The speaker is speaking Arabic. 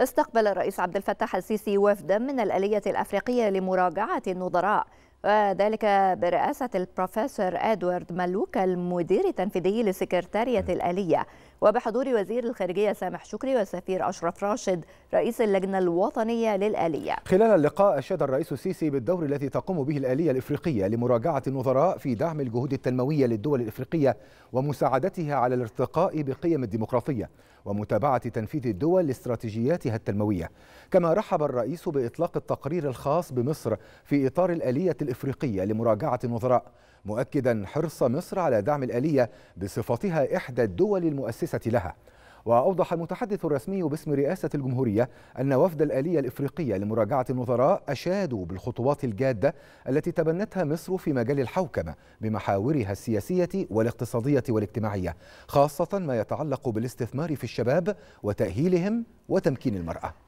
استقبل الرئيس عبد الفتاح السيسي وفدا من الآلية الأفريقية لمراجعة النظراء وذلك برئاسة البروفيسور أدوارد ملوك المدير التنفيذي لسكرتارية الآلية وبحضور وزير الخارجية سامح شكري والسفير أشرف راشد رئيس اللجنة الوطنية للآلية خلال اللقاء أشاد الرئيس السيسي بالدور الذي تقوم به الآلية الإفريقية لمراجعة النظراء في دعم الجهود التنموية للدول الإفريقية ومساعدتها على الارتقاء بقيم الديمقراطية ومتابعة تنفيذ الدول لاستراتيجياتها التنموية كما رحب الرئيس بإطلاق التقرير الخاص بمصر في إطار الآلية الإفريقية لمراجعة النظراء مؤكدا حرص مصر على دعم الآلية بصفتها إحدى الدول المؤسسة لها وأوضح المتحدث الرسمي باسم رئاسة الجمهورية أن وفد الآلية الإفريقية لمراجعة النظراء أشادوا بالخطوات الجادة التي تبنتها مصر في مجال الحوكمة بمحاورها السياسية والاقتصادية والاجتماعية خاصة ما يتعلق بالاستثمار في الشباب وتأهيلهم وتمكين المرأة